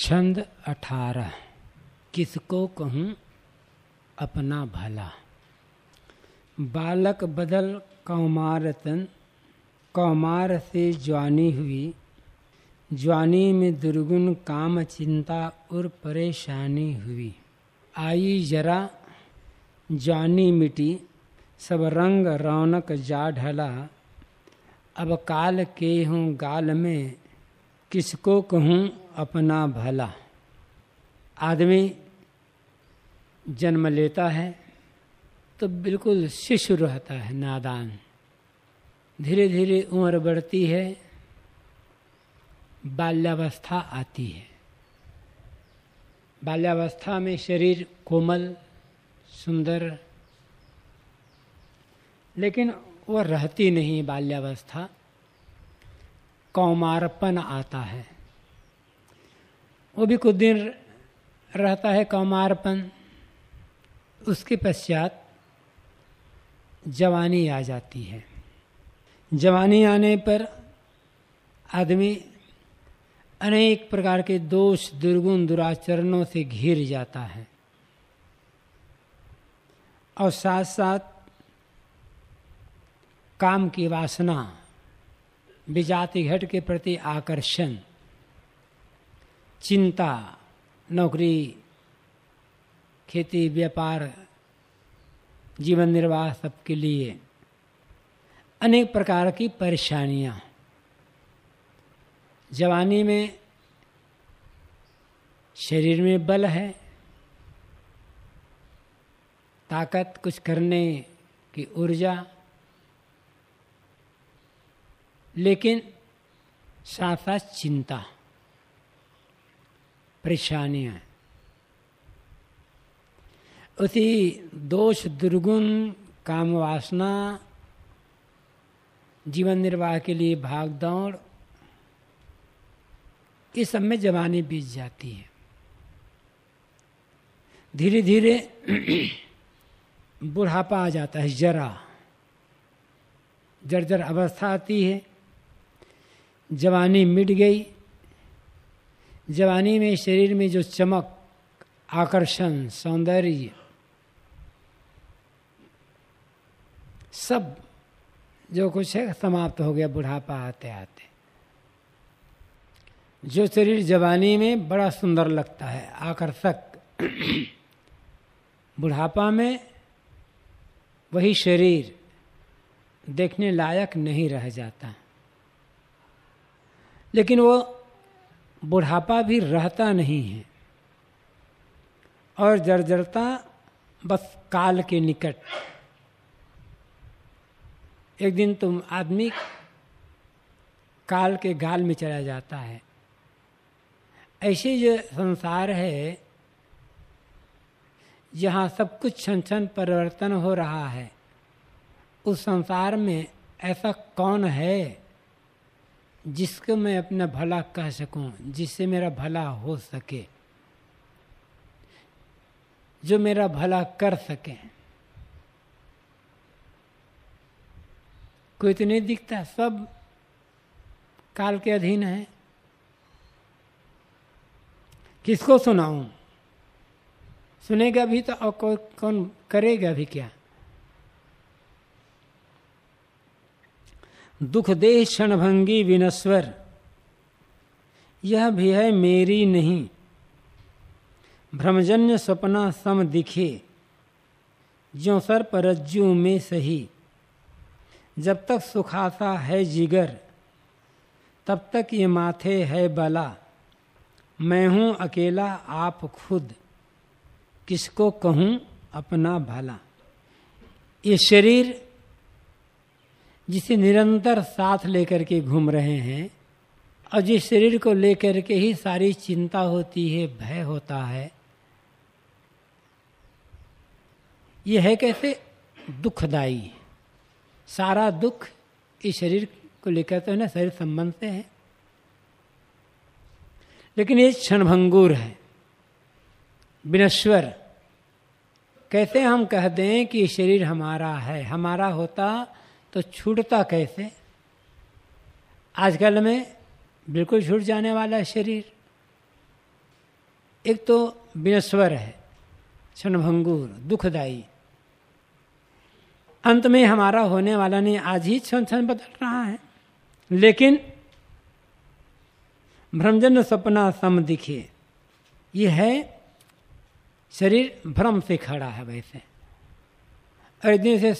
छंद अठारह किसको कहूँ अपना भला बालक बदल कौमारतन कौमार से ज्वानी हुई ज्वानी में दुर्गुण काम चिंता और परेशानी हुई आई जरा ज्वानी मिटी सब रंग रौनक जा ढला अब काल के हूँ गाल में किसको कहूँ अपना भला आदमी जन्म लेता है तो बिल्कुल शिशु रहता है नादान धीरे धीरे उम्र बढ़ती है बाल्यावस्था आती है बाल्यावस्था में शरीर कोमल सुंदर लेकिन वह रहती नहीं बाल्यावस्था कौमारपन आता है वो भी कुछ दिन रहता है कौमारपन उसके पश्चात जवानी आ जाती है जवानी आने पर आदमी अनेक प्रकार के दोष दुर्गुण दुराचरणों से घिर जाता है और साथ साथ काम की वासना विजाति घट के प्रति आकर्षण चिंता नौकरी खेती व्यापार जीवन निर्वाह सबके लिए अनेक प्रकार की परेशानियाँ जवानी में शरीर में बल है ताकत कुछ करने की ऊर्जा लेकिन साथ साथ चिंता परेशानियां उसी दोष दुर्गुण काम वासना जीवन निर्वाह के लिए भाग दौड़ इस सब में जवानी बीत जाती है धीरे धीरे बुढ़ापा आ जाता है जरा जर्जर अवस्था आती है जवानी मिट गई जवानी में शरीर में जो चमक आकर्षण सौंदर्य सब जो कुछ है समाप्त हो गया बुढ़ापा आते आते जो शरीर जवानी में बड़ा सुंदर लगता है आकर्षक बुढ़ापा में वही शरीर देखने लायक नहीं रह जाता लेकिन वो बुढ़ापा भी रहता नहीं है और जर्जरता बस काल के निकट एक दिन तुम आदमी काल के गाल में चला जाता है ऐसे जो संसार है जहाँ सब कुछ क्षण छन परिवर्तन हो रहा है उस संसार में ऐसा कौन है जिसको मैं अपना भला कह सकूं जिससे मेरा भला हो सके जो मेरा भला कर सके कोई तो नहीं दिखता सब काल के अधीन है किसको सुनाऊं सुनेगा भी तो और कौन करेगा भी क्या दुख देह क्षणभंगी विनश्वर यह भी है मेरी नहीं भ्रमजन्य सपना सम दिखे ज्यो सर परज्जू में सही जब तक सुखासा है जिगर तब तक ये माथे है बला मैं हूँ अकेला आप खुद किसको कहूँ अपना भला ये शरीर जिसे निरंतर साथ लेकर के घूम रहे हैं और जिस शरीर को लेकर के ही सारी चिंता होती है भय होता है ये है कैसे दुखदाई सारा दुख इस शरीर को लेकर तो है ना शरीर संबंध से है लेकिन ये क्षणभंगूर है बिनश्वर कैसे हम कह दें कि शरीर हमारा है हमारा होता तो छूटता कैसे आजकल में बिल्कुल छूट जाने वाला है शरीर एक तो बिनस्वर है क्षणभंगुर दुखदायी अंत में हमारा होने वाला नहीं आज ही क्षण क्षण बदल रहा है लेकिन भ्रमजन सपना सम दिखे ये है शरीर भ्रम से खड़ा है वैसे और दिन से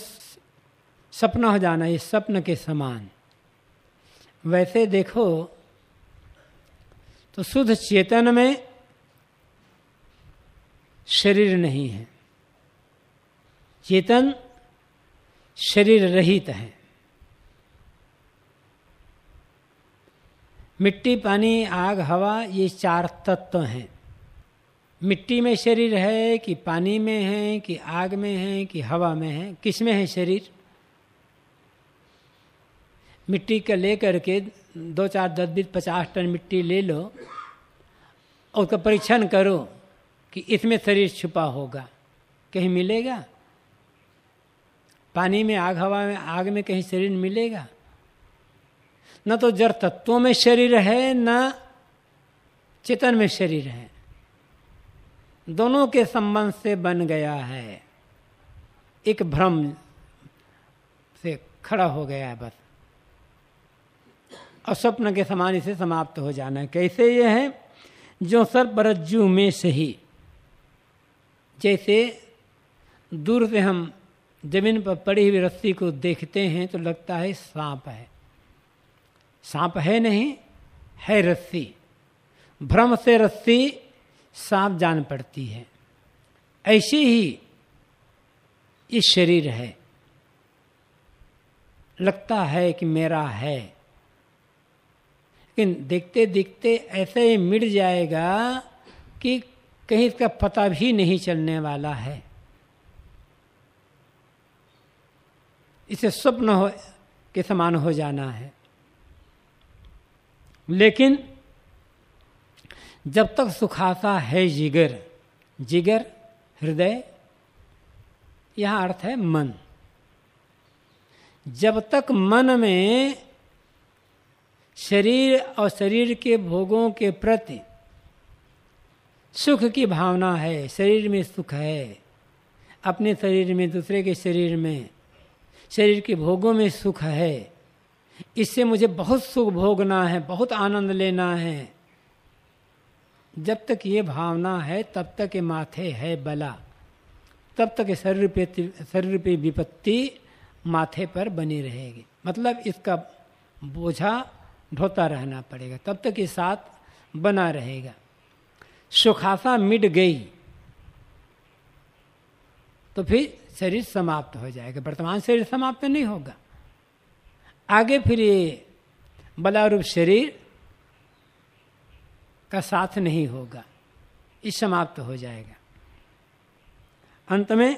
सपना हो जाना ये स्वप्न के समान वैसे देखो तो शुद्ध चेतन में शरीर नहीं है चेतन शरीर रहित है मिट्टी पानी आग हवा ये चार तत्व हैं मिट्टी में शरीर है कि पानी में है कि आग में है कि हवा में है किस में है शरीर मिट्टी का ले कर के दो चार दस बीस पचास टन मिट्टी ले लो और उसका परीक्षण करो कि इसमें शरीर छुपा होगा कहीं मिलेगा पानी में आग हवा में आग में कहीं शरीर मिलेगा न तो जड़ तत्वों में शरीर है न चेतन में शरीर है दोनों के संबंध से बन गया है एक भ्रम से खड़ा हो गया है बस अस्वप्न के समान इसे समाप्त हो जाना है कैसे ये है जो सर्परज्जु में से ही जैसे दूर से हम जमीन पर पड़ी हुई रस्सी को देखते हैं तो लगता है सांप है सांप है नहीं है रस्सी भ्रम से रस्सी सांप जान पड़ती है ऐसे ही ये शरीर है लगता है कि मेरा है लेकिन देखते देखते ऐसे ही मिट जाएगा कि कहीं इसका पता भी नहीं चलने वाला है इसे स्वप्न हो के समान हो जाना है लेकिन जब तक सुखासा है जिगर जिगर हृदय यह अर्थ है मन जब तक मन में शरीर और शरीर के भोगों के प्रति सुख की भावना है शरीर में सुख है अपने शरीर में दूसरे के शरीर में शरीर के भोगों में सुख है इससे मुझे बहुत सुख भोगना है बहुत आनंद लेना है जब तक ये भावना है तब तक ये माथे है बला तब तक शरीर पे शरीर पे विपत्ति माथे पर बनी रहेगी मतलब इसका बोझा ढोता रहना पड़ेगा तब तक ये साथ बना रहेगा सुखासा मिट गई तो फिर शरीर समाप्त हो जाएगा वर्तमान शरीर समाप्त नहीं होगा आगे फिर ये बलारूप शरीर का साथ नहीं होगा इस समाप्त हो जाएगा अंत में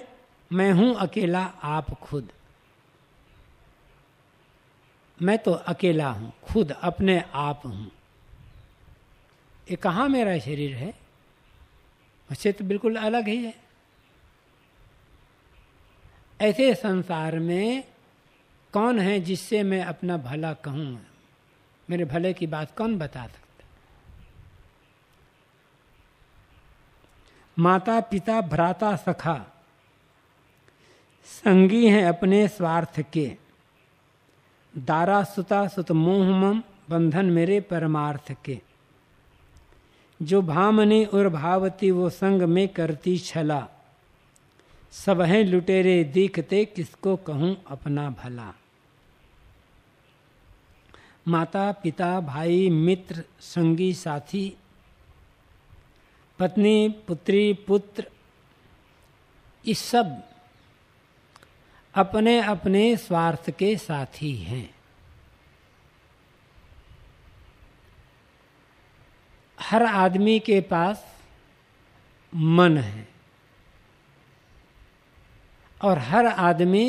मैं हूं अकेला आप खुद मैं तो अकेला हूँ खुद अपने आप हूँ ये कहाँ मेरा शरीर है उससे तो बिल्कुल अलग ही है ऐसे संसार में कौन है जिससे मैं अपना भला कहूँ मेरे भले की बात कौन बता सकता माता पिता भ्राता सखा संगी हैं अपने स्वार्थ के दारा सुता सुत मोहमम बंधन मेरे परमार्थ के जो भामने और भावती वो संग में करती छला सब हैं लुटेरे दिखते किसको कहूँ अपना भला माता पिता भाई मित्र संगी साथी पत्नी पुत्री पुत्र इस सब अपने अपने स्वार्थ के साथी हैं हर आदमी के पास मन है और हर आदमी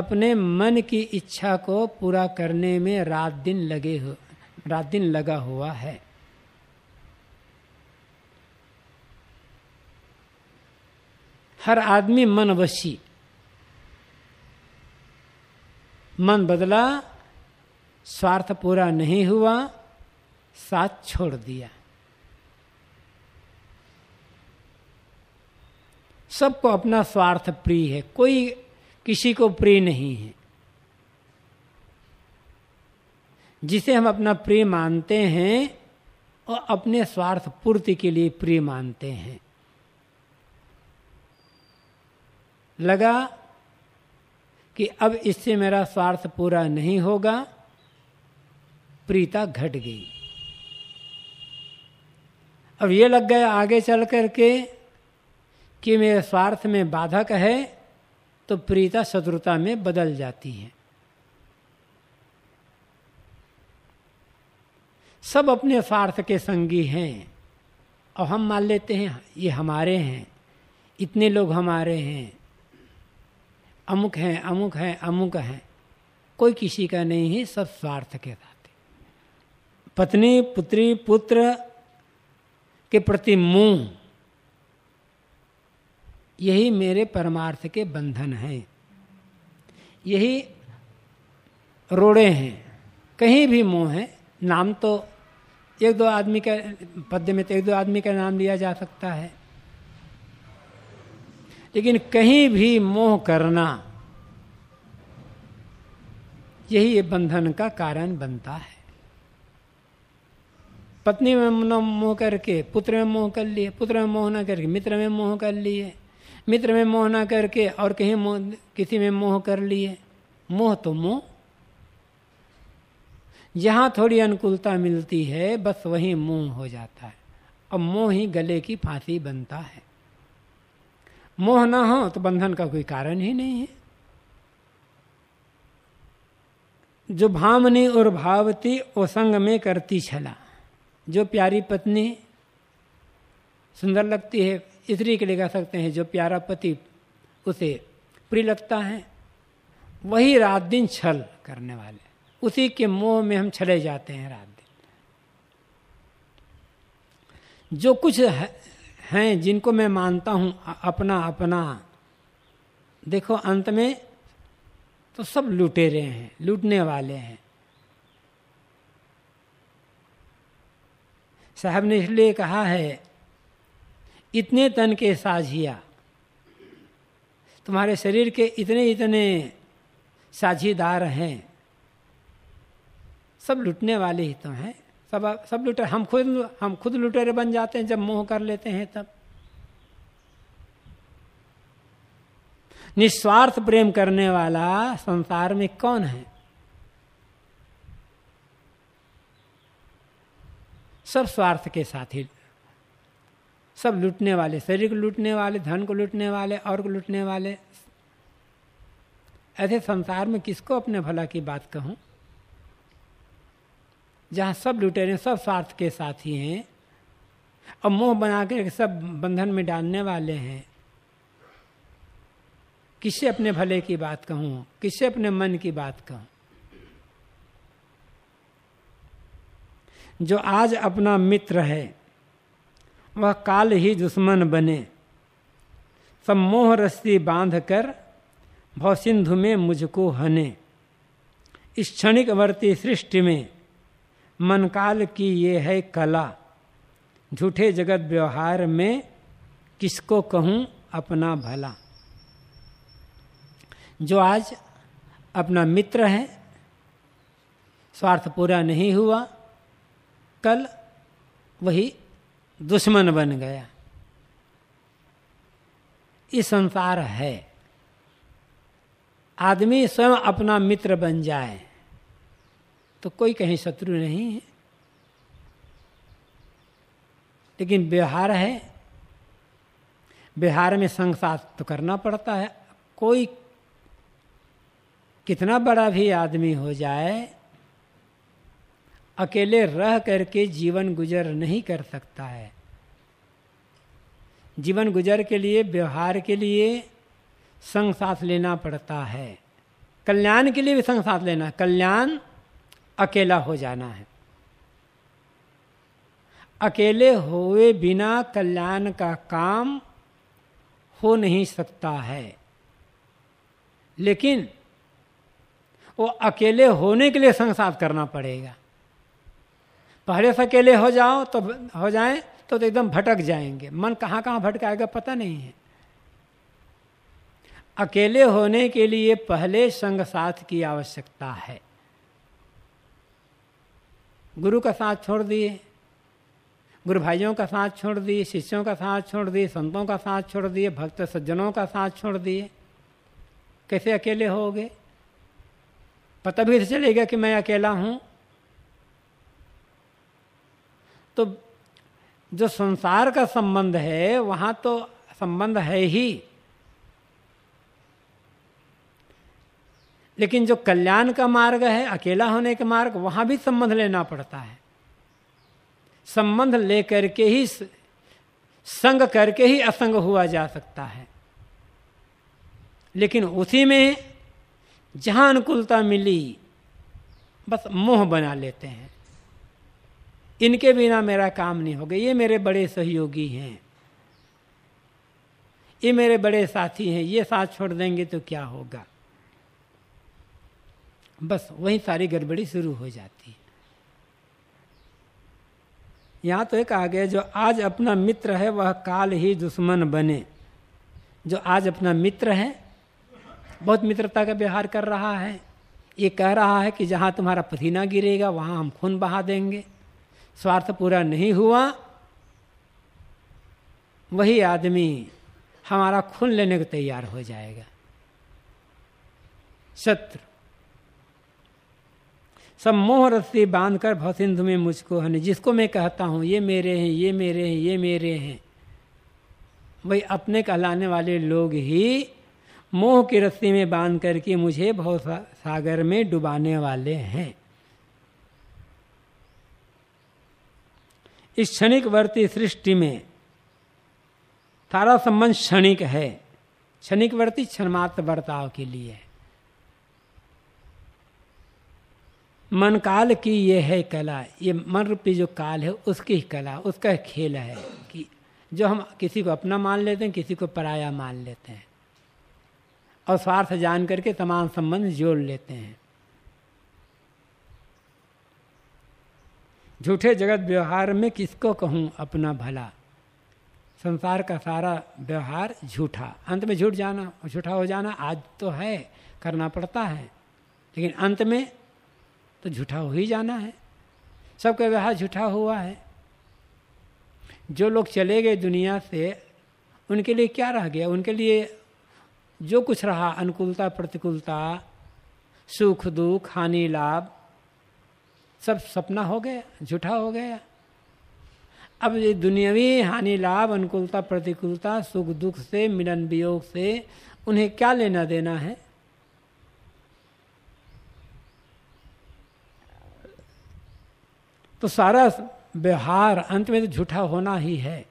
अपने मन की इच्छा को पूरा करने में रात दिन लगे हो रात दिन लगा हुआ है हर आदमी मन मन बदला स्वार्थ पूरा नहीं हुआ साथ छोड़ दिया सबको अपना स्वार्थ प्रिय है कोई किसी को प्रिय नहीं है जिसे हम अपना प्रिय मानते हैं और अपने स्वार्थ पूर्ति के लिए प्रिय मानते हैं लगा कि अब इससे मेरा स्वार्थ पूरा नहीं होगा प्रीता घट गई अब ये लग गया आगे चल कर के कि मेरे स्वार्थ में बाधक है तो प्रीता शत्रुता में बदल जाती है सब अपने स्वार्थ के संगी हैं और हम मान लेते हैं ये हमारे हैं इतने लोग हमारे हैं अमुक हैं अमुक हैं अमुक हैं कोई किसी का नहीं है सब स्वार्थ के साथ पत्नी पुत्री पुत्र के प्रति मुंह यही मेरे परमार्थ के बंधन हैं यही रोड़े हैं कहीं भी मुंह है नाम तो एक दो आदमी के पद्य में तो एक दो आदमी का नाम लिया जा सकता है लेकिन कहीं भी मोह करना यही ये बंधन का कारण बनता है पत्नी में मोह करके पुत्र में मोह कर लिए पुत्र में मोह ना करके मित्र में मोह कर लिए मित्र में मोह ना करके और कहीं मोह किसी में मोह कर लिए मोह तो मोह जहाँ थोड़ी अनुकूलता मिलती है बस वहीं मोह हो जाता है और मोह ही गले की फांसी बनता है मोह ना हो तो बंधन का कोई कारण ही नहीं है जो भामनी और भावती ओसंग में करती छला जो प्यारी पत्नी सुंदर लगती है स्त्री के लिए कह सकते हैं जो प्यारा पति उसे प्रिय लगता है वही रात दिन छल करने वाले उसी के मोह में हम छले जाते हैं रात दिन जो कुछ हैं जिनको मैं मानता हूँ अपना अपना देखो अंत में तो सब रहे हैं लूटने वाले हैं साहब ने इसलिए कहा है इतने तन के साझिया तुम्हारे शरीर के इतने इतने साझीदार हैं सब लुटने वाले ही तो हैं सब सब लुटे हम खुद हम खुद लुटेरे बन जाते हैं जब मोह कर लेते हैं तब निस्वार्थ प्रेम करने वाला संसार में कौन है सब स्वार्थ के साथ ही सब लूटने वाले शरीर को लूटने वाले धन को लूटने वाले और को लूटने वाले ऐसे संसार में किसको अपने भला की बात कहूं जहाँ सब लुटेरे सब स्वार्थ के साथी हैं और मोह बना कर सब बंधन में डालने वाले हैं किसे अपने भले की बात कहूँ किसे अपने मन की बात कहूँ जो आज अपना मित्र है वह काल ही दुश्मन बने सब मोह रस्सी बांध कर भौसिंधु में मुझको हने इस क्षणिक वर्ती सृष्टि में मनकाल की ये है कला झूठे जगत व्यवहार में किसको कहूँ अपना भला जो आज अपना मित्र है स्वार्थ पूरा नहीं हुआ कल वही दुश्मन बन गया इस संसार है आदमी स्वयं अपना मित्र बन जाए तो कोई कहीं शत्रु नहीं है लेकिन व्यवहार है व्यवहार में संघसाथ तो करना पड़ता है कोई कितना बड़ा भी आदमी हो जाए अकेले रह करके जीवन गुजर नहीं कर सकता है जीवन गुजर के लिए व्यवहार के लिए संग साथ लेना पड़ता है कल्याण के लिए भी संग साथ लेना कल्याण अकेला हो जाना है अकेले होए बिना कल्याण का काम हो नहीं सकता है लेकिन वो अकेले होने के लिए संसार करना पड़ेगा पहले से अकेले हो जाओ तो हो जाए तो, तो एकदम भटक जाएंगे मन कहाँ कहाँ भटकाएगा पता नहीं है अकेले होने के लिए पहले संग साथ की आवश्यकता है गुरु का साथ छोड़ दिए गुरु भाइयों का साथ छोड़ दिए शिष्यों का साथ छोड़ दिए संतों का साथ छोड़ दिए भक्त सज्जनों का साथ छोड़ दिए कैसे अकेले होगे पता भी चलेगा कि मैं अकेला हूँ तो जो संसार का संबंध है वहाँ तो संबंध है ही लेकिन जो कल्याण का मार्ग है अकेला होने का मार्ग वहाँ भी संबंध लेना पड़ता है संबंध ले करके ही संग करके ही असंग हुआ जा सकता है लेकिन उसी में जहाँ अनुकूलता मिली बस मोह बना लेते हैं इनके बिना मेरा काम नहीं होगा ये मेरे बड़े सहयोगी हैं ये मेरे बड़े साथी हैं ये साथ छोड़ देंगे तो क्या होगा बस वहीं सारी गड़बड़ी शुरू हो जाती है यहाँ तो एक आ गया जो आज अपना मित्र है वह काल ही दुश्मन बने जो आज अपना मित्र है बहुत मित्रता का व्यवहार कर रहा है ये कह रहा है कि जहाँ तुम्हारा पसीना गिरेगा वहाँ हम खून बहा देंगे स्वार्थ पूरा नहीं हुआ वही आदमी हमारा खून लेने को तैयार हो जाएगा शत्रु सब मोह रस्सी बांध कर भव सिंधु में मुझको है जिसको मैं कहता हूँ ये मेरे हैं ये मेरे हैं ये मेरे हैं भाई अपने कहलाने वाले लोग ही मोह की रस्सी में बांध करके मुझे भव सागर में डुबाने वाले हैं इस क्षणिक वर्ती सृष्टि में सारा संबंध क्षणिक है क्षणिक वर्ती क्षणमात्र बर्ताव के लिए है मन काल की ये है कला ये मन रूपी जो काल है उसकी ही कला उसका खेल है कि जो हम किसी को अपना मान लेते हैं किसी को पराया मान लेते हैं और स्वार्थ जान करके तमाम संबंध जोड़ लेते हैं झूठे जगत व्यवहार में किसको कहूँ अपना भला संसार का सारा व्यवहार झूठा अंत में झूठ जाना झूठा हो जाना आज तो है करना पड़ता है लेकिन अंत में तो झूठा हो ही जाना है सबका व्यवहार झूठा हुआ है जो लोग चले गए दुनिया से उनके लिए क्या रह गया उनके लिए जो कुछ रहा अनुकूलता प्रतिकूलता सुख दुख हानि लाभ सब सपना हो गया झूठा हो गया अब ये दुनियावी हानि लाभ अनुकूलता प्रतिकूलता सुख दुख से मिलन वियोग से उन्हें क्या लेना देना है तो सारा व्यवहार अंत में तो झूठा होना ही है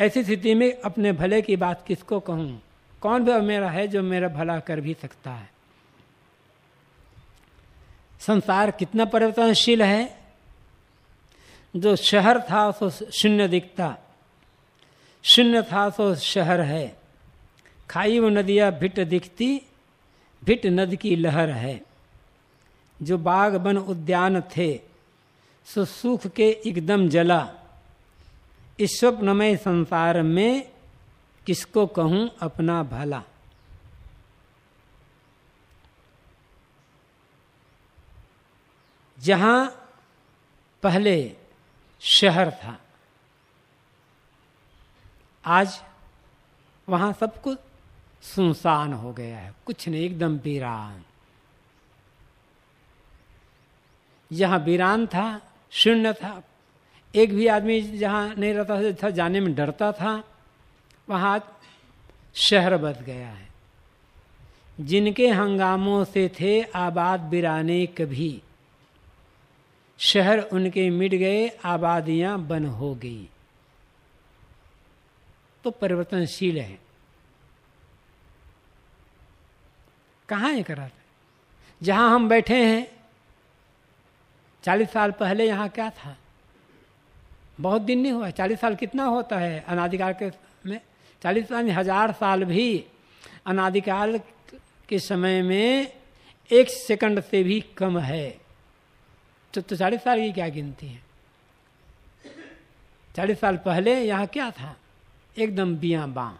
ऐसी स्थिति में अपने भले की बात किसको कहूँ कौन वह मेरा है जो मेरा भला कर भी सकता है संसार कितना परिवर्तनशील है जो शहर था सो शून्य दिखता शून्य था सो शहर है खाई वो नदियाँ भिट दिखती भिट नद की लहर है जो बाग बन उद्यान थे सो सुख के एकदम जला इस स्वप्नमय संसार में किसको कहूँ अपना भला जहाँ पहले शहर था आज वहाँ सब कुछ सुनसान हो गया है कुछ नहीं एकदम वीरान यहाँ वीरान था शून्य था एक भी आदमी जहाँ नहीं रहता था जाने में डरता था वहाँ शहर बस गया है जिनके हंगामों से थे आबाद बिराने कभी शहर उनके मिट गए आबादियाँ बन हो गई तो परिवर्तनशील है कहाँ ये कराते जहाँ हम बैठे हैं चालीस साल पहले यहाँ क्या था बहुत दिन नहीं हुआ चालीस साल कितना होता है अनाधिकार के में चालीस साल हजार साल भी अनाधिकाल के समय में एक सेकंड से भी कम है तो, तो चालीस साल की क्या गिनती है चालीस साल पहले यहाँ क्या था एकदम बिया बाँ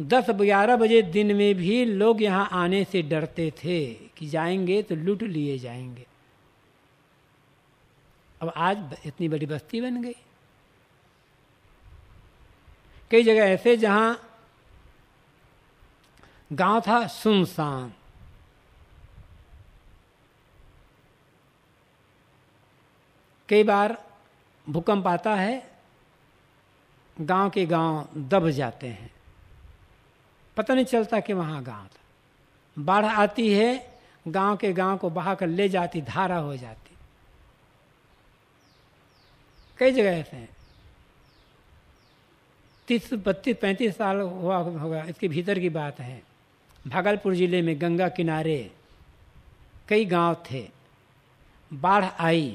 दस ग्यारह बजे दिन में भी लोग यहाँ आने से डरते थे कि जाएंगे तो लूट लिए जाएंगे अब आज इतनी बड़ी बस्ती बन गई कई जगह ऐसे जहाँ गांव था सुनसान कई बार भूकंप आता है गांव के गांव दब जाते हैं पता नहीं चलता कि वहाँ गांव था बाढ़ आती है गांव के गांव को बहा कर ले जाती धारा हो जाती कई जगह ऐसे हैं तीस बत्तीस पैंतीस साल हुआ होगा इसके भीतर की बात है भागलपुर जिले में गंगा किनारे कई गांव थे बाढ़ आई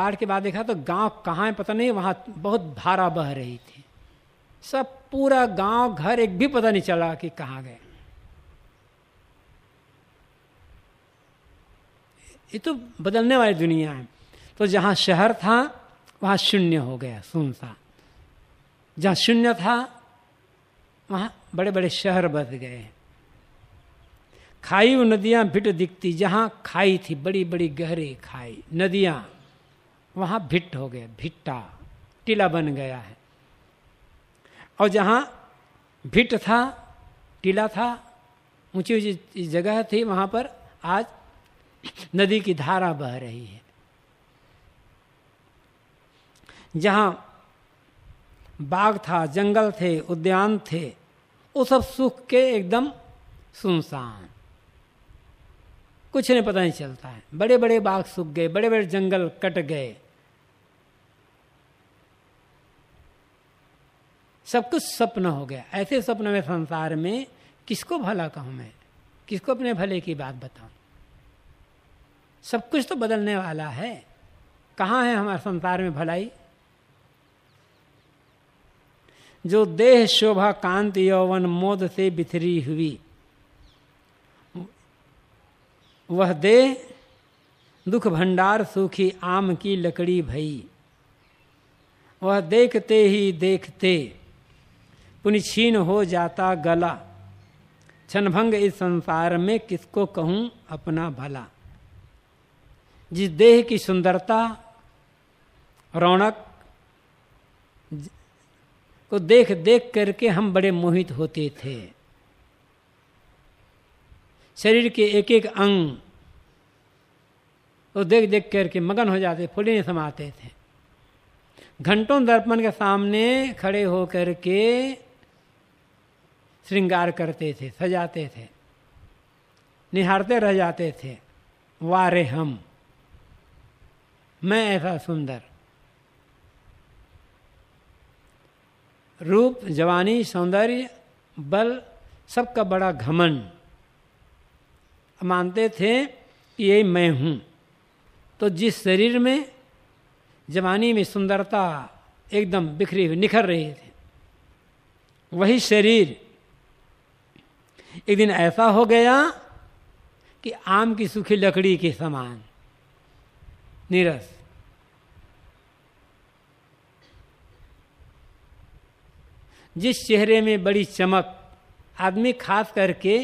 बाढ़ के बाद देखा तो गांव कहाँ है पता नहीं वहाँ बहुत धारा बह रही थी सब पूरा गांव घर एक भी पता नहीं चला कि कहाँ गए ये तो बदलने वाली दुनिया है तो जहाँ शहर था वहाँ शून्य हो गया सा जहाँ शून्य था वहाँ बड़े बड़े शहर बस गए खाई नदियाँ भिट दिखती जहाँ खाई थी बड़ी बड़ी गहरी खाई नदियाँ वहाँ भिट हो गए भिट्टा टीला बन गया है और जहाँ भिट था टीला था ऊँची ऊँची जगह थी वहाँ पर आज नदी की धारा बह रही है जहाँ बाग था जंगल थे उद्यान थे वो सब सुख के एकदम सुनसान कुछ नहीं पता नहीं चलता है बड़े बड़े बाग सूख गए बड़े बड़े जंगल कट गए सब कुछ स्वप्न हो गया ऐसे स्वप्न में संसार में किसको भला कहूँ मैं किसको अपने भले की बात बताऊं सब कुछ तो बदलने वाला है कहाँ है हमारे संसार में भलाई जो देह शोभा कांत यौवन मोद से बिथरी हुई वह देह दुख भंडार सूखी आम की लकड़ी भई वह देखते ही देखते पुनः छीन हो जाता गला क्षणभंग इस संसार में किसको कहूँ अपना भला जिस देह की सुंदरता रौनक को देख देख करके हम बड़े मोहित होते थे शरीर के एक एक अंग तो देख देख करके मगन हो जाते फुले नहीं समाते थे घंटों दर्पण के सामने खड़े होकर के श्रृंगार करते थे सजाते थे निहारते रह जाते थे वारे हम मैं ऐसा सुंदर रूप जवानी सौंदर्य बल सबका बड़ा घमन मानते थे कि ये मैं हूँ तो जिस शरीर में जवानी में सुंदरता एकदम बिखरी हुई निखर रही थी वही शरीर एक दिन ऐसा हो गया कि आम की सूखी लकड़ी के समान नीरस जिस चेहरे में बड़ी चमक आदमी खास करके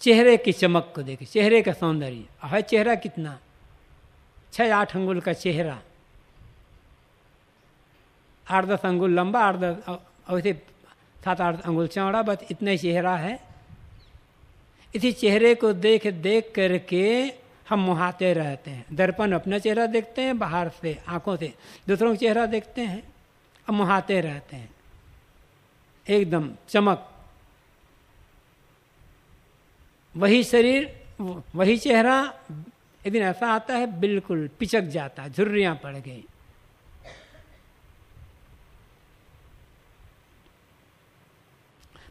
चेहरे की चमक को देखे चेहरे का सौंदर्य है चेहरा कितना छः आठ अंगुल का चेहरा आठ दस अंगुल लंबा आठ दस वैसे सात आठ अंगुल चौड़ा बस इतना ही चेहरा है इसी चेहरे को देख देख करके हम मुहाते रहते हैं दर्पण अपना चेहरा देखते हैं बाहर से आंखों से दूसरों का चेहरा देखते हैं हम मुहाते रहते हैं एकदम चमक वही शरीर वही चेहरा एक दिन ऐसा आता है बिल्कुल पिचक जाता है झुर्रियाँ पड़ गई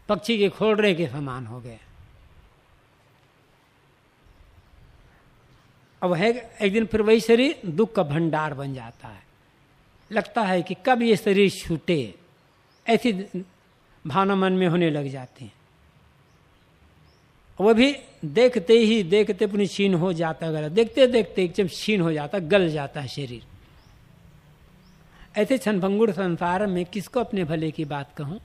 पक्षी के खोड़ने के समान हो गए अब है एक दिन फिर वही शरीर दुख का भंडार बन जाता है लगता है कि कब ये शरीर छूटे ऐसी भावना मन में होने लग जाती हैं वो भी देखते ही देखते अपनी छीन हो जाता गला देखते देखते एकदम छीन हो जाता गल जाता है शरीर ऐसे क्षण संसार में किसको अपने भले की बात कहूँ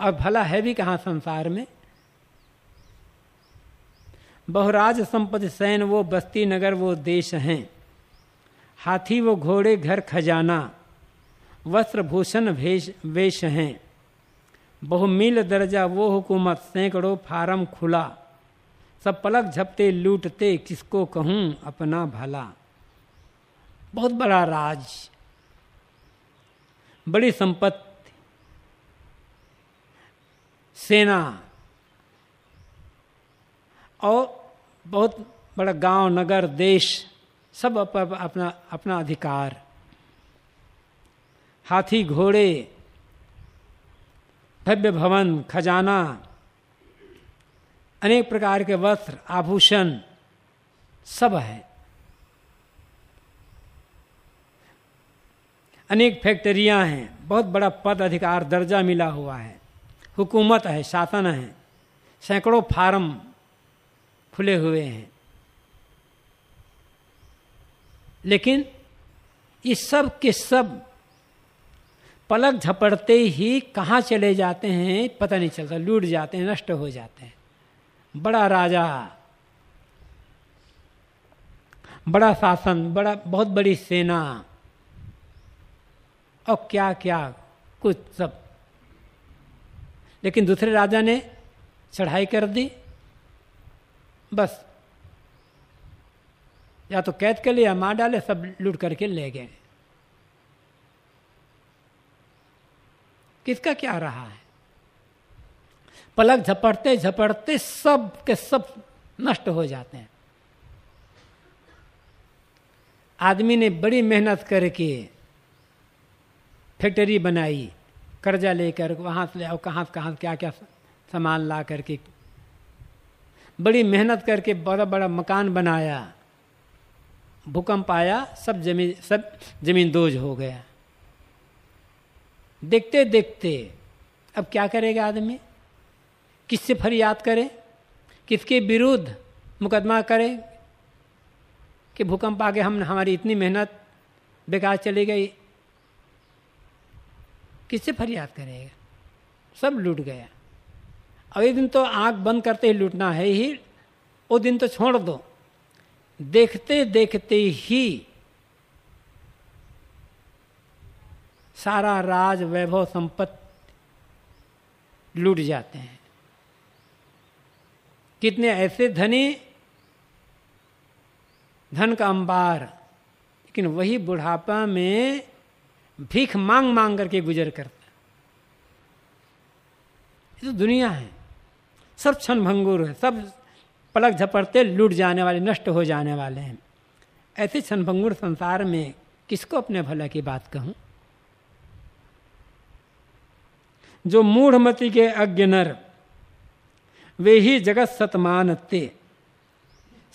अब भला है भी कहाँ संसार में बहुराज संपद सैन वो बस्ती नगर वो देश हैं हाथी वो घोड़े घर खजाना वस्त्र भूषण भेष वेश हैं बहुमील दर्जा वो हुकूमत सैकड़ों फार्म खुला सब पलक झपते लूटते किसको कहूँ अपना भला बहुत बड़ा राज बड़ी संपत्ति सेना और बहुत बड़ा गांव नगर देश सब अप, अप, अपना अपना अधिकार हाथी घोड़े भव्य भवन खजाना अनेक प्रकार के वस्त्र आभूषण सब है अनेक फैक्ट्रियां हैं बहुत बड़ा पद अधिकार दर्जा मिला हुआ है हुकूमत है शासन है सैकड़ों फार्म खुले हुए हैं लेकिन इस सब के सब पलक झपड़ते ही कहाँ चले जाते हैं पता नहीं चलता लूट जाते हैं नष्ट हो जाते हैं बड़ा राजा बड़ा शासन बड़ा बहुत बड़ी सेना और क्या क्या कुछ सब लेकिन दूसरे राजा ने चढ़ाई कर दी बस या तो कैद कर लिया मार डाले सब लूट करके ले गए किसका क्या रहा है पलक झपटते झपटते सब के सब नष्ट हो जाते हैं आदमी ने बड़ी मेहनत करके फैक्ट्री बनाई कर्जा लेकर वहाँ से ले आओ कहाँ से कहाँ क्या क्या सामान ला करके बड़ी मेहनत करके बड़ा बड़ा मकान बनाया भूकंप आया सब जमीन सब जमीन दोज हो गया देखते देखते अब क्या करेगा आदमी किससे फरियाद करे किसके विरुद्ध मुकदमा करे कि भूकंप आके हम हमारी इतनी मेहनत बेकार चली गई किससे फरियाद करेगा सब लूट गया अब एक दिन तो आँख बंद करते ही लूटना है ही वो दिन तो छोड़ दो देखते देखते ही सारा राज वैभव संपत्ति लूट जाते हैं कितने ऐसे धनी धन का अंबार लेकिन वही बुढ़ापा में भीख मांग मांग करके गुजर करता ये तो दुनिया है सब क्षण भंगुर है सब पलक झपड़ते लूट जाने वाले नष्ट हो जाने वाले हैं ऐसे क्षण भंगुर संसार में किसको अपने भला की बात कहूं जो मूढ़मति के अज्ञनर वे ही जगत सतमानते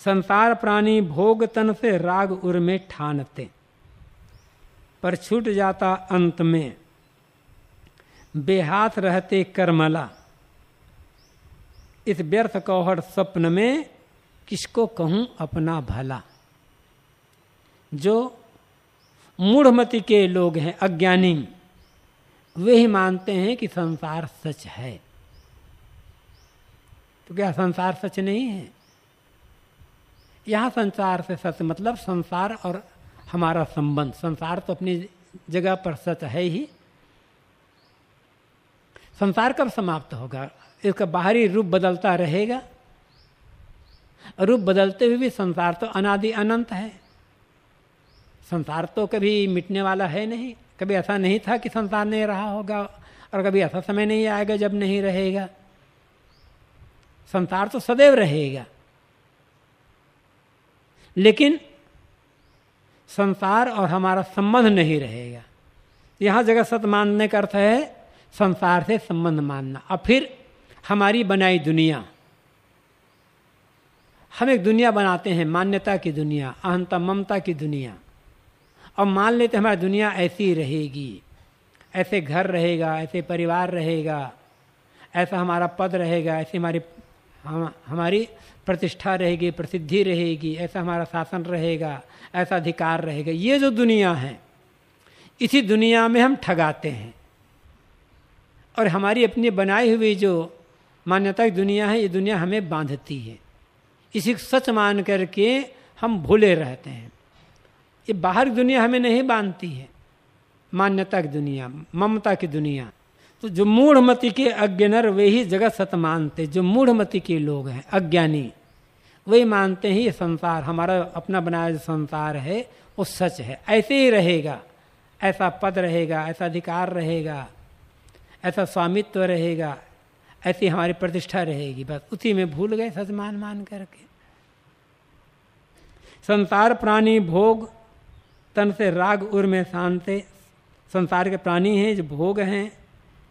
संसार प्राणी भोग तन से राग उर्मे ठानते पर छूट जाता अंत में बेहाथ रहते करमला इस व्यर्थ कौहर स्वप्न में किसको कहूँ अपना भला जो मूढ़मति के लोग हैं अज्ञानी वे ही मानते हैं कि संसार सच है तो क्या संसार सच नहीं है यहाँ संसार से सच मतलब संसार और हमारा संबंध संसार तो अपनी जगह पर सच है ही संसार कब समाप्त होगा इसका बाहरी रूप बदलता रहेगा रूप बदलते हुए भी संसार तो अनादि अनंत है संसार तो कभी मिटने वाला है नहीं कभी ऐसा नहीं था कि संसार नहीं रहा होगा और कभी ऐसा समय नहीं आएगा जब नहीं रहेगा संसार तो सदैव रहेगा लेकिन संसार और हमारा संबंध नहीं रहेगा यहाँ जगह सत मानने का अर्थ है संसार से संबंध मानना और फिर हमारी बनाई दुनिया हम एक दुनिया बनाते हैं मान्यता की दुनिया अहंता ममता की दुनिया और मान लेते हमारी दुनिया ऐसी रहेगी ऐसे घर रहेगा ऐसे परिवार रहेगा ऐसा हमारा पद रहेगा ऐसी हमारी हम हमारी प्रतिष्ठा रहेगी प्रसिद्धि रहेगी ऐसा हमारा शासन रहेगा ऐसा अधिकार रहेगा ये जो दुनिया है इसी दुनिया में हम ठगाते हैं और हमारी अपनी बनाई हुई जो मान्यता की दुनिया है ये दुनिया हमें बांधती है इसी को सच मान करके हम भूले रहते हैं ये बाहर की दुनिया हमें नहीं बांधती है मान्यता की दुनिया ममता की दुनिया तो जो मूढ़मति के अज्ञनर वे ही जगत सत मानते जो मूढ़मति के लोग हैं अज्ञानी वही मानते हैं ये संसार हमारा अपना बनाया जो संसार है वो सच है ऐसे ही रहेगा ऐसा पद रहेगा ऐसा अधिकार रहेगा ऐसा स्वामित्व रहेगा ऐसी हमारी प्रतिष्ठा रहेगी बस उसी में भूल गए सच मान मान करके संसार प्राणी भोग तन से राग उर्मे शांत संसार के प्राणी हैं जो भोग हैं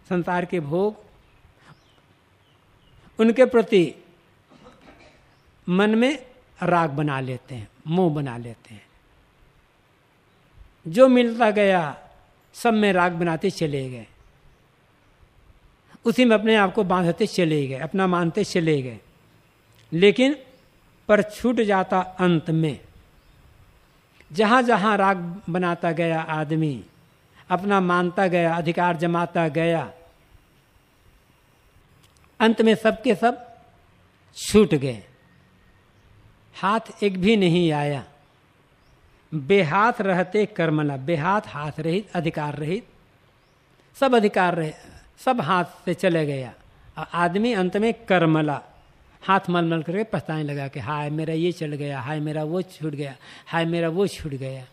संसार के भोग उनके प्रति मन में राग बना लेते हैं मोह बना लेते हैं जो मिलता गया सब में राग बनाते चले गए उसी में अपने आप को बांधते चले गए अपना मानते चले गए लेकिन पर छूट जाता अंत में जहाँ जहाँ राग बनाता गया आदमी अपना मानता गया अधिकार जमाता गया अंत में सब के सब छूट गए हाथ एक भी नहीं आया बेहाथ रहते कर्मला बेहाथ हाथ रहित अधिकार रहित सब अधिकार रहे सब हाथ से चले गया और आदमी अंत में कर्मला हाथ मल मल करके पछताने लगा कि हाय मेरा ये चल गया हाय मेरा वो छूट गया हाय मेरा वो छूट गया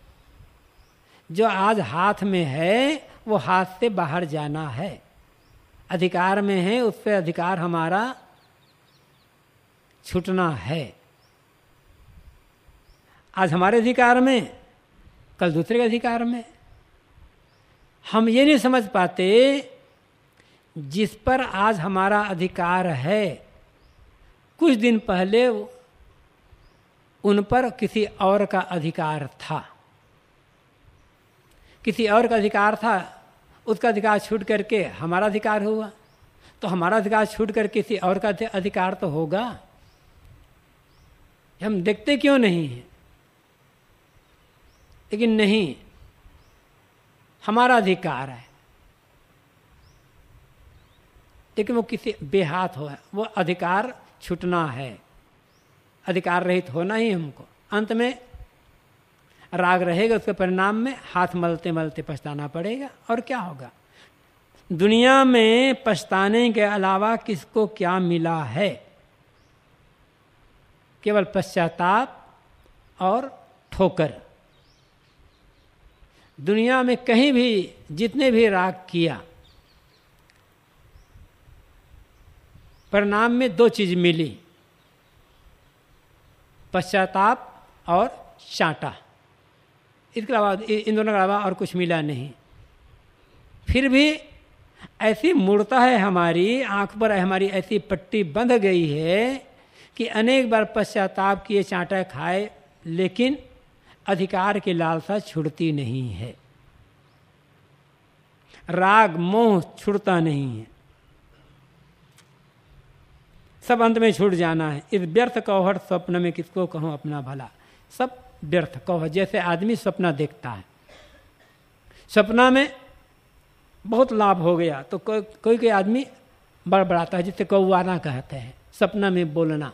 जो आज हाथ में है वो हाथ से बाहर जाना है अधिकार में है उस पर अधिकार हमारा छूटना है आज हमारे अधिकार में कल दूसरे के अधिकार में हम ये नहीं समझ पाते जिस पर आज हमारा अधिकार है कुछ दिन पहले उन पर किसी और का अधिकार था किसी और का अधिकार था उसका अधिकार छूट करके हमारा अधिकार हुआ तो हमारा अधिकार छूट कर किसी और का अधिकार तो होगा हम देखते क्यों नहीं हैं लेकिन नहीं हमारा अधिकार है लेकिन वो किसी बेहात हो है वो अधिकार छूटना है अधिकार रहित होना ही हमको अंत में राग रहेगा उसके परिणाम में हाथ मलते मलते पछताना पड़ेगा और क्या होगा दुनिया में पछताने के अलावा किसको क्या मिला है केवल पश्चाताप और ठोकर दुनिया में कहीं भी जितने भी राग किया परिणाम में दो चीज मिली पश्चाताप और चाटा इसके अलावा इन दोनों के अलावा और कुछ मिला नहीं फिर भी ऐसी मूर्ता है हमारी आंख पर हमारी ऐसी पट्टी बंध गई है कि अनेक बार पश्चाताप किए चाटा खाए लेकिन अधिकार की लालसा छुड़ती नहीं है राग मोह छुड़ता नहीं है सब अंत में छूट जाना है इस व्यर्थ कौहट स्वप्न में किसको कहूँ अपना भला सब व्यर्थ कहो जैसे आदमी सपना देखता है सपना में बहुत लाभ हो गया तो कोई कोई कोई आदमी बड़बड़ाता है जिसे कौआना कहते हैं सपना में बोलना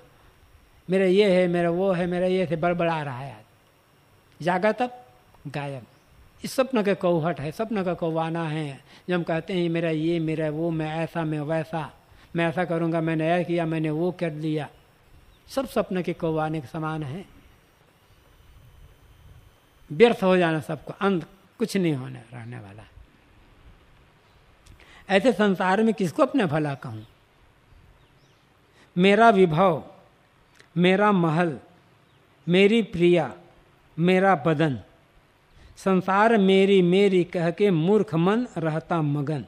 मेरा ये है मेरा वो है मेरा ये है बड़बड़ा रहा है जागा तब गायब इस सपना का कौहट है सपना का कौवाना है जो हम कहते हैं मेरा ये मेरा वो मैं ऐसा मैं वैसा मैं ऐसा करूँगा मैंने ऐसा किया मैंने वो कर लिया सब सपने के कौवाने के समान हैं व्यर्थ हो जाना सबको अंत कुछ नहीं होने रहने वाला ऐसे संसार में किसको अपना भला कहूँ मेरा विभव मेरा महल मेरी प्रिया मेरा बदन संसार मेरी मेरी कह के मूर्ख मन रहता मगन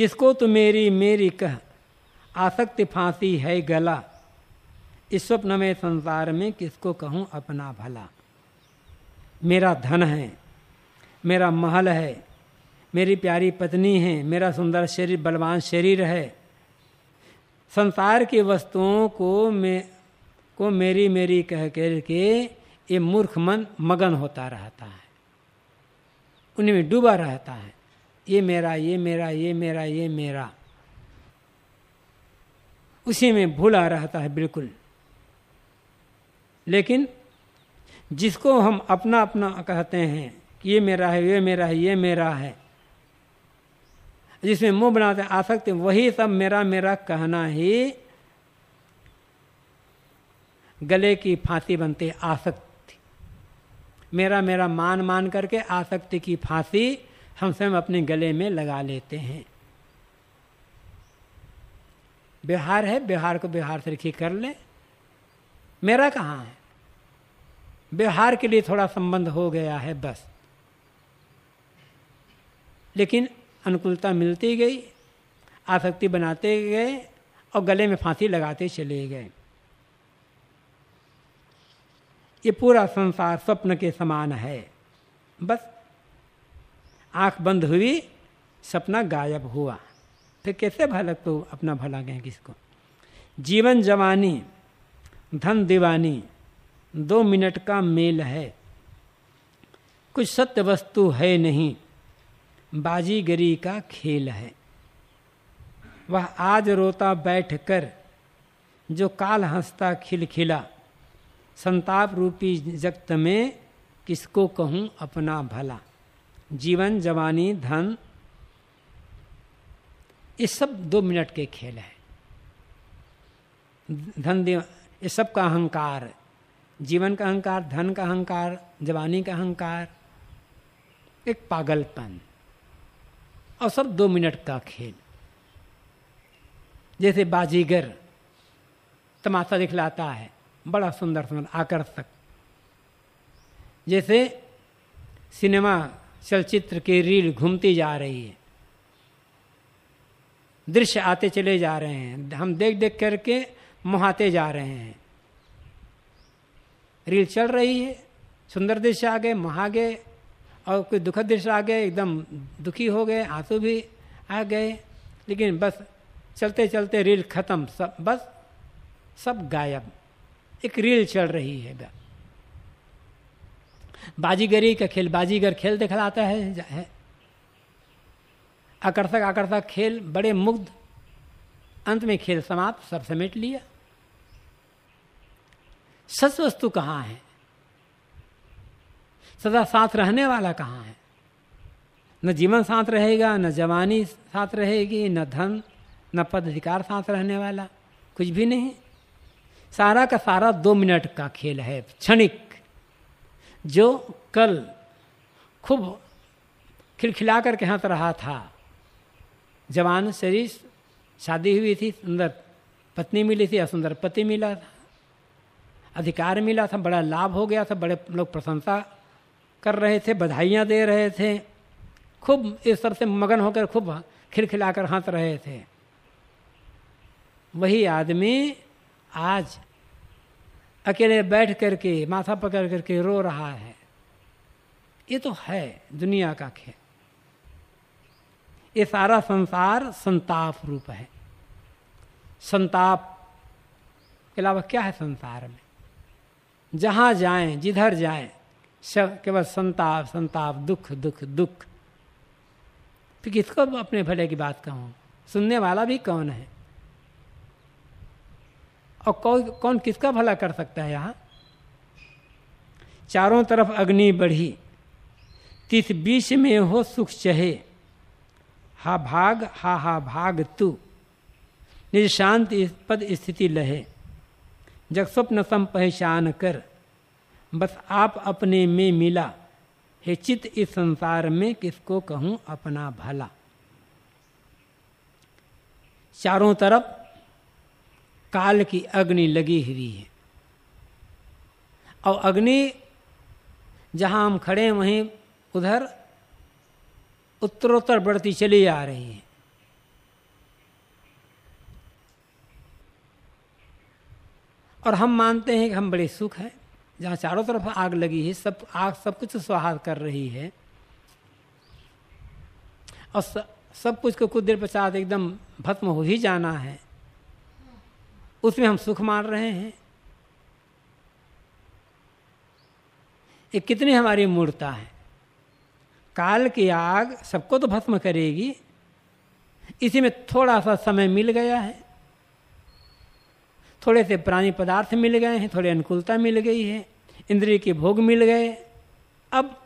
जिसको तो मेरी मेरी कह आसक्ति फांसी है गला इस स्वप्न में संसार में किसको कहूँ अपना भला मेरा धन है मेरा महल है मेरी प्यारी पत्नी है मेरा सुंदर शरीर बलवान शरीर है संसार की वस्तुओं को मैं को मेरी मेरी कह कर के ये मूर्ख मन मगन होता रहता है उनमें डूबा रहता है ये मेरा ये मेरा ये मेरा ये मेरा उसी में भूला रहता है बिल्कुल लेकिन जिसको हम अपना अपना कहते हैं कि ये मेरा है ये मेरा है ये मेरा है जिसमें मुंह बनाते आ सकते वही सब मेरा मेरा कहना ही गले की फांसी बनते आसक्ति मेरा मेरा मान मान करके आसक्ति की फांसी हम स्वयं अपने गले में लगा लेते हैं बिहार है बिहार को बिहार से रखी कर ले मेरा कहाँ है व्यवहार के लिए थोड़ा संबंध हो गया है बस लेकिन अनुकूलता मिलती गई आसक्ति बनाते गए और गले में फांसी लगाते चले गए ये पूरा संसार स्वप्न के समान है बस आंख बंद हुई सपना गायब हुआ फिर कैसे भलक तो अपना भला गए किसको जीवन जवानी धन दीवानी दो मिनट का मेल है कुछ सत्य वस्तु है नहीं बाजीगरी का खेल है वह आज रोता बैठकर जो काल हंसता खिलखिला संताप रूपी जगत में किसको कहूँ अपना भला जीवन जवानी धन ये सब दो मिनट के खेल है धन ये सब का अहंकार जीवन का अहंकार धन का अहंकार जवानी का अहंकार एक पागलपन और सब दो मिनट का खेल जैसे बाजीगर तमाशा दिखलाता है बड़ा सुंदर सुंदर आकर्षक जैसे सिनेमा चलचित्र की रील घूमती जा रही है दृश्य आते चले जा रहे हैं हम देख देख करके मुहाते जा रहे हैं रील चल रही है सुंदर दृश्य आ गए महा गए और कोई दुखद दृश्य आ गए एकदम दुखी हो गए आंसू भी आ गए लेकिन बस चलते चलते रील ख़त्म सब बस सब गायब एक रील चल रही है बस बाजीगरी का खेल बाजीगर खेल दिखलाता है, है। आकर्षक आकर्षक खेल बड़े मुग्ध अंत में खेल समाप्त सब समेट लिया सच वस्तु कहाँ है सदा साथ रहने वाला कहाँ है न जीवन साथ रहेगा न जवानी साथ रहेगी न धन न पद अधिकार साथ रहने वाला कुछ भी नहीं सारा का सारा दो मिनट का खेल है क्षणिक जो कल खूब खिलखिला करके हंस रहा था जवान शरीर शादी हुई थी सुंदर पत्नी मिली थी असुंदर पति मिला था अधिकार मिला था बड़ा लाभ हो गया था बड़े लोग प्रशंसा कर रहे थे बधाइयाँ दे रहे थे खूब इस तरह से मगन होकर खूब खिलखिलाकर हंस रहे थे वही आदमी आज अकेले बैठ करके माथा पकड़ करके रो रहा है ये तो है दुनिया का खेल ये सारा संसार संताप रूप है संताप के अलावा क्या है संसार में जहाँ जाएं जिधर जाएं केवल संताप संताप दुख दुख दुख तो किसको अपने भले की बात कहूँ सुनने वाला भी कौन है और कौन कौन किसका भला कर सकता है यहाँ चारों तरफ अग्नि बढ़ी तिस बीच में हो सुख चहे हा भाग हा हा भाग तू निशांत पद स्थिति लहे जग स्वप्न सम पहचान कर बस आप अपने में मिला हे चित इस संसार में किसको कहूं अपना भला चारों तरफ काल की अग्नि लगी हुई है और अग्नि जहां हम खड़े वहीं उधर उत्तरोत्तर बढ़ती चली आ रही है और हम मानते हैं कि हम बड़े सुख हैं जहाँ चारों तरफ आग लगी है सब आग सब कुछ स्वाहा कर रही है और सब कुछ को कुछ देर पश्चात एकदम भस्म हो ही जाना है उसमें हम सुख मान रहे हैं ये कितनी हमारी मूर्ता है काल की आग सबको तो भस्म करेगी इसी में थोड़ा सा समय मिल गया है थोड़े से प्राणी पदार्थ मिल गए हैं थोड़ी अनुकूलता मिल गई है इंद्रिय के भोग मिल गए अब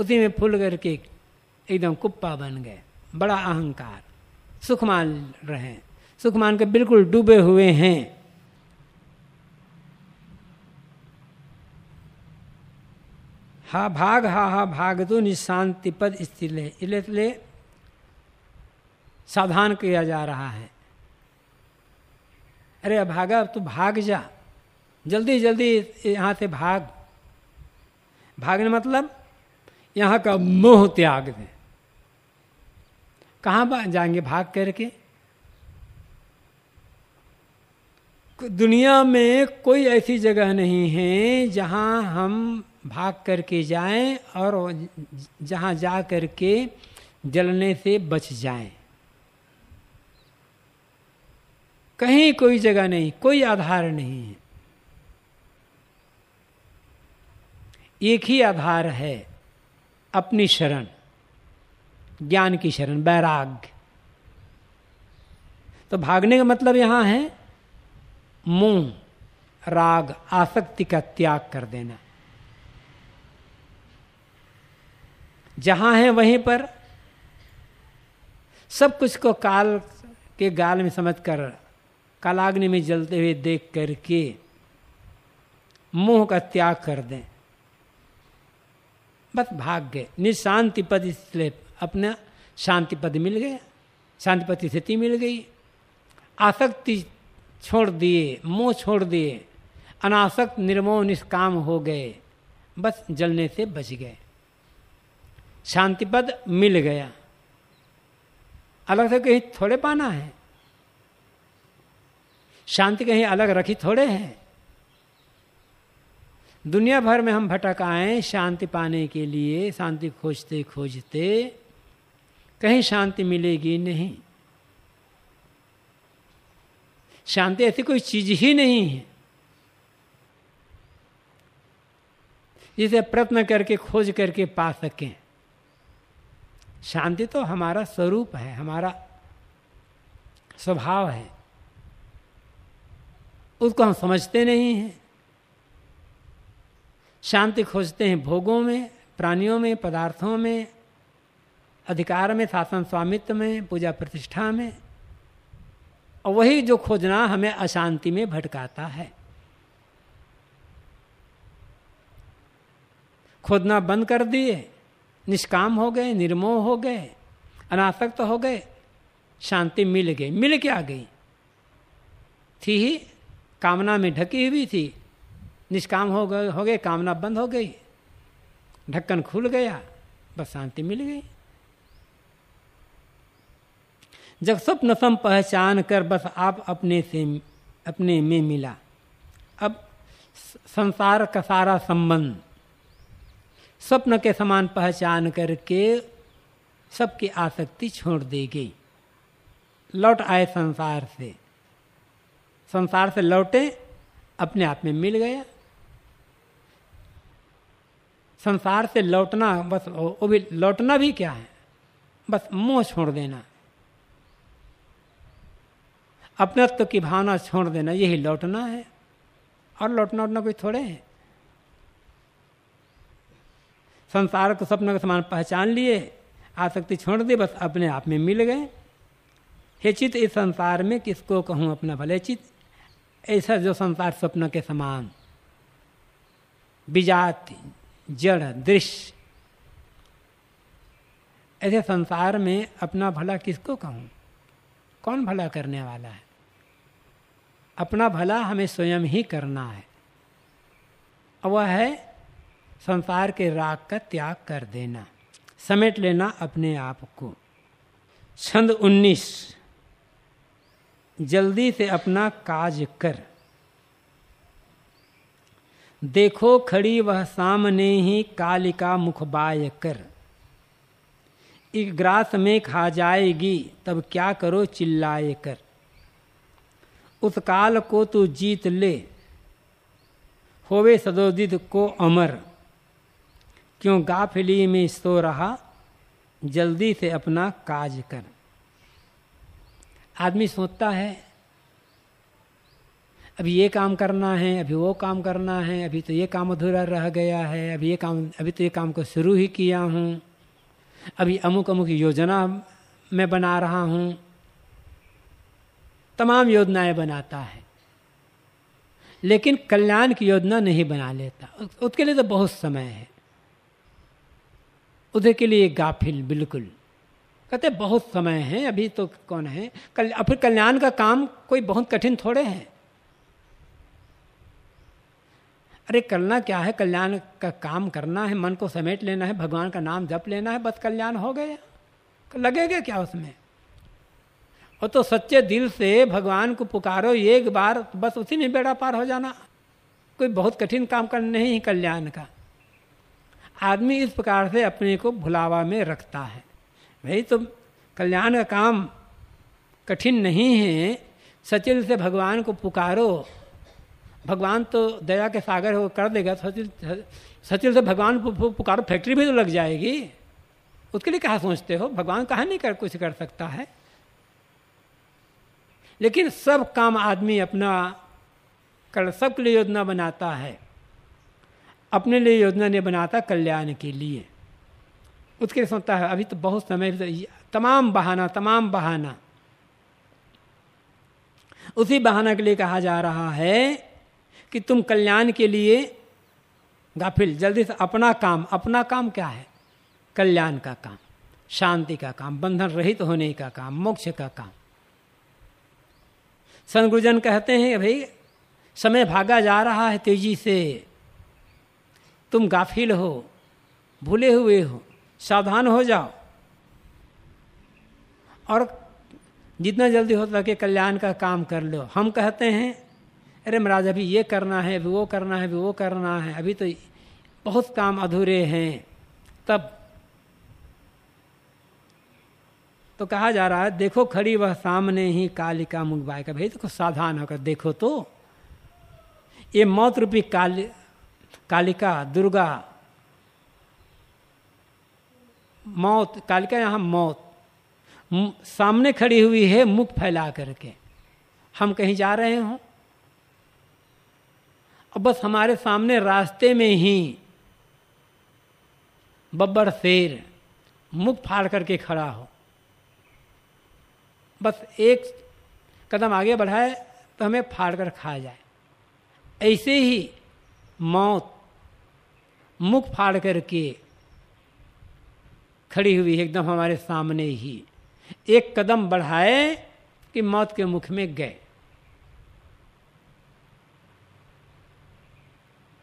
उसी में फूल करके एकदम कुप्पा बन गए बड़ा अहंकार सुख मान रहे हैं सुख मान के बिल्कुल डूबे हुए हैं हा भाग हा हा भाग तो निशांति पद स्थिर इसलिए सावधान किया जा रहा है अरे भागा अब तू भाग जा जल्दी जल्दी यहाँ से भाग भागने मतलब यहाँ का मोह त्याग दे कहाँ जाएंगे भाग करके दुनिया में कोई ऐसी जगह नहीं है जहाँ हम भाग करके जाएं और जहाँ जा करके जलने से बच जाएं कहीं कोई जगह नहीं कोई आधार नहीं है एक ही आधार है अपनी शरण ज्ञान की शरण बैराग तो भागने का मतलब यहां है मुंह राग आसक्ति का त्याग कर देना जहां है वहीं पर सब कुछ को काल के गाल में समझकर कालाग्नि में जलते हुए देख करके मोह का त्याग कर दें बस भाग गए निशांति पद इसलिए अपना शांति पद मिल गया शांति पद स्थिति मिल गई आसक्ति छोड़ दिए मोह छोड़ दिए अनासक्त निर्मोह निष्काम हो गए बस जलने से बच गए शांति पद मिल गया अलग से कहीं थोड़े पाना है शांति कहीं अलग रखी थोड़े है दुनिया भर में हम भटक आए शांति पाने के लिए शांति खोजते खोजते कहीं शांति मिलेगी नहीं शांति ऐसी कोई चीज ही नहीं है जिसे प्रयत्न करके खोज करके पा सकें शांति तो हमारा स्वरूप है हमारा स्वभाव है उसको हम समझते नहीं हैं शांति खोजते हैं भोगों में प्राणियों में पदार्थों में अधिकार में शासन स्वामित्व में पूजा प्रतिष्ठा में और वही जो खोजना हमें अशांति में भटकाता है खोदना बंद कर दिए निष्काम हो गए निर्मोह हो गए अनासक्त हो गए शांति मिल गई मिल के आ गई थी ही कामना में ढकी हुई थी निष्काम हो गए हो गए कामना बंद हो गई ढक्कन खुल गया बस शांति मिल गई जब स्वप्न सम पहचान कर बस आप अपने से अपने में मिला अब संसार का सारा संबंध स्वप्न के समान पहचान करके सबकी आसक्ति छोड़ दी गई लौट आए संसार से संसार से लौटे अपने आप में मिल गया संसार से लौटना बस वो भी लौटना भी क्या है बस मोह छोड़ देना अपनत्व की भावना छोड़ देना यही लौटना है और लौटना उठना कोई थोड़े है संसार को सपना के समान पहचान लिए आसक्ति छोड़ दी बस अपने आप में मिल गए हे चित इस संसार में किसको कहूँ अपना भले चित्त ऐसा जो संसार स्वप्न के समान विजाति जड़ दृश्य ऐसे संसार में अपना भला किसको कहूँ कौन भला करने वाला है अपना भला हमें स्वयं ही करना है वह है संसार के राग का त्याग कर देना समेट लेना अपने आप को छंद उन्नीस जल्दी से अपना काज कर देखो खड़ी वह सामने ही कालिका मुखबाय कर एक ग्रास में खा जाएगी तब क्या करो चिल्लाए कर उस काल को तू जीत ले होवे सदोदित को अमर क्यों गाफिली में सो रहा जल्दी से अपना काज कर आदमी सोचता है अभी ये काम करना है अभी वो काम करना है अभी तो ये काम अधूरा रह गया है अभी ये काम अभी तो ये काम को शुरू ही किया हूँ अभी अमुक अमुक योजना मैं बना रहा हूँ तमाम योजनाएं बनाता है लेकिन कल्याण की योजना नहीं बना लेता उसके लिए तो बहुत समय है उधर के लिए गाफिल बिल्कुल कहते बहुत समय है अभी तो कौन है कल फिर कल्याण का काम कोई बहुत कठिन थोड़े है अरे करना क्या है कल्याण का काम करना है मन को समेट लेना है भगवान का नाम जप लेना है बस कल्याण हो गया लगेगा क्या उसमें और तो सच्चे दिल से भगवान को पुकारो एक बार बस उसी में बेड़ा पार हो जाना कोई बहुत कठिन काम करना नहीं है कल्याण का आदमी इस प्रकार से अपने को भुलावा में रखता है भाई तो कल्याण का काम कठिन नहीं है सचिल से भगवान को पुकारो भगवान तो दया के सागर हो कर देगा सचिल सचिल से भगवान पुकारो फैक्ट्री भी तो लग जाएगी उसके लिए कहाँ सोचते हो भगवान कहाँ नहीं कर कुछ कर सकता है लेकिन सब काम आदमी अपना कर सबके लिए योजना बनाता है अपने लिए योजना नहीं बनाता कल्याण के लिए उसके लिए सोचता है अभी तो बहुत समय तमाम बहाना तमाम बहाना उसी बहाना के लिए कहा जा रहा है कि तुम कल्याण के लिए गाफिल जल्दी से अपना काम अपना काम क्या है कल्याण का काम शांति का काम बंधन रहित होने का काम मोक्ष का काम संगुरुजन गुरुजन कहते हैं भाई समय भागा जा रहा है तेजी से तुम गाफिल हो भूले हुए हो सावधान हो जाओ और जितना जल्दी हो सके कल्याण का काम कर लो हम कहते हैं अरे महाराज अभी ये करना है अभी वो करना है अभी वो करना है अभी तो बहुत काम अधूरे हैं तब तो कहा जा रहा है देखो खड़ी वह सामने ही कालिका मुगबाई का भाई देखो सावधान होकर देखो तो ये मौत रूपी काली कालिका दुर्गा मौत कालिका यहाँ मौत सामने खड़ी हुई है मुख फैला करके हम कहीं जा रहे हों अब बस हमारे सामने रास्ते में ही बब्बर शेर मुख फाड़ करके खड़ा हो बस एक कदम आगे बढ़ाए तो हमें फाड़ कर खा जाए ऐसे ही मौत मुख फाड़ करके खड़ी हुई है एकदम हमारे सामने ही एक कदम बढ़ाए कि मौत के मुख में गए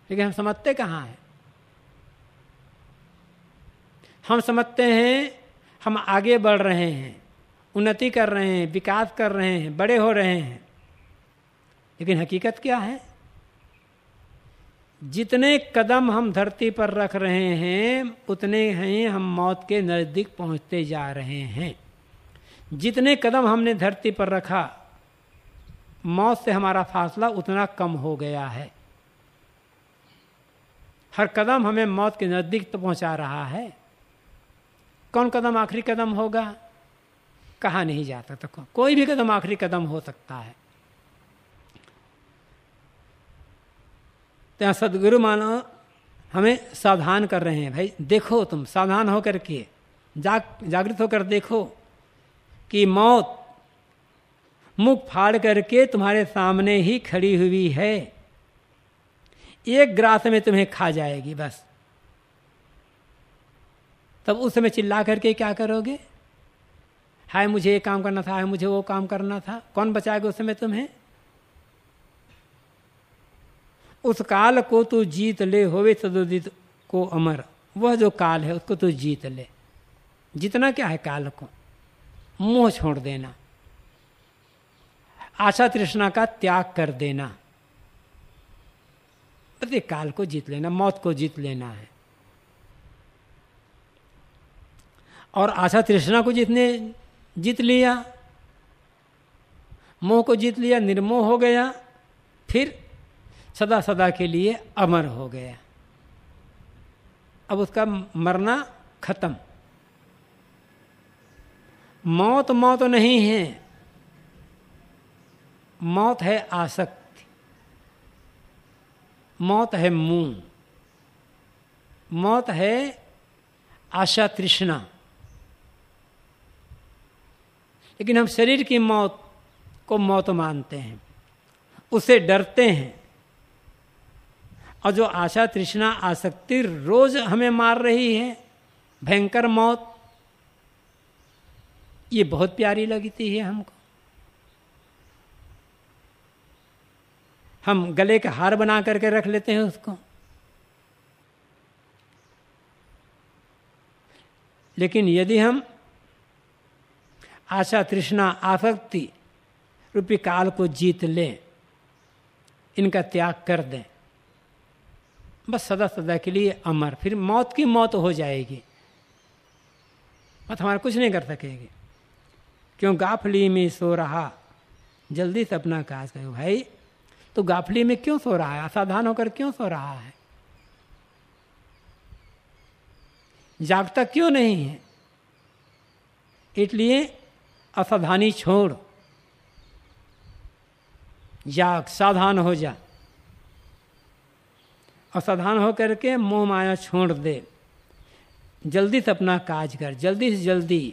लेकिन हम समझते कहाँ हैं हम समझते हैं हम आगे बढ़ रहे हैं उन्नति कर रहे हैं विकास कर रहे हैं बड़े हो रहे हैं लेकिन हकीकत क्या है जितने कदम हम धरती पर रख रहे हैं उतने हैं हम मौत के नज़दीक पहुंचते जा रहे हैं जितने कदम हमने धरती पर रखा मौत से हमारा फासला उतना कम हो गया है हर कदम हमें मौत के नज़दीक तो पहुंचा रहा है कौन कदम आखिरी कदम होगा कहा नहीं जा सकता तो कोई भी कदम आखिरी कदम हो सकता है तो सदगुरु मानो हमें सावधान कर रहे हैं भाई देखो तुम सावधान होकर के जाग जागृत होकर देखो कि मौत मुख फाड़ करके तुम्हारे सामने ही खड़ी हुई है एक ग्रास में तुम्हें खा जाएगी बस तब उस समय चिल्ला करके क्या करोगे हाय मुझे ये काम करना था हाय मुझे वो काम करना था कौन बचाएगा उस समय तुम्हें उस काल को तू जीत ले होवे तदोदित को अमर वह जो काल है उसको तू जीत ले जितना क्या है काल को मोह छोड़ देना आशा तृष्णा का त्याग कर देना प्रत्येक काल को जीत लेना मौत को जीत लेना है और आशा तृष्णा को जितने जीत लिया मोह को जीत लिया निर्मोह हो गया फिर सदा सदा के लिए अमर हो गया अब उसका मरना खत्म मौत मौत नहीं है मौत है आसक्ति मौत है मुंह मौत है आशा तृष्णा लेकिन हम शरीर की मौत को मौत मानते हैं उसे डरते हैं और जो आशा तृष्णा आसक्ति रोज हमें मार रही है भयंकर मौत ये बहुत प्यारी लगती है हमको हम गले का हार बना करके रख लेते हैं उसको लेकिन यदि हम आशा तृष्णा आसक्ति रूपी काल को जीत लें इनका त्याग कर दें बस सदा सदा के लिए अमर फिर मौत की मौत हो जाएगी मत हमारा कुछ नहीं कर सकेंगे क्यों गाफली में सो रहा जल्दी से अपना काज करो भाई तो गाफली में क्यों सो रहा है असाधान होकर क्यों सो रहा है जागता क्यों नहीं है इसलिए असाधानी छोड़ जाग साधान हो जा असाधारण होकर के मोह माया छोड़ दे जल्दी से अपना काज कर जल्दी से जल्दी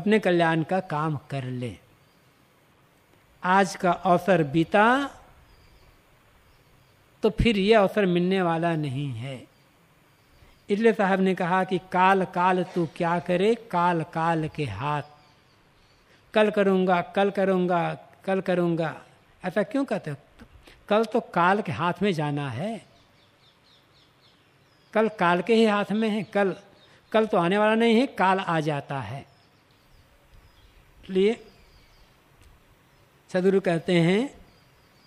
अपने कल्याण का काम कर ले आज का अवसर बीता तो फिर यह अवसर मिलने वाला नहीं है इसलिए साहब ने कहा कि काल काल तू क्या करे काल काल के हाथ कल करूँगा कल करूँगा कल करूँगा ऐसा क्यों कहते हो कल तो काल के हाथ में जाना है कल काल के ही हाथ में है कल कल तो आने वाला नहीं है काल आ जाता है इसलिए सदगुरु कहते हैं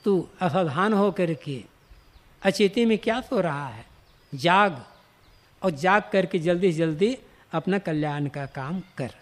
तू असावधान होकर के अचेती में क्या सो रहा है जाग और जाग करके जल्दी से जल्दी अपना कल्याण का काम कर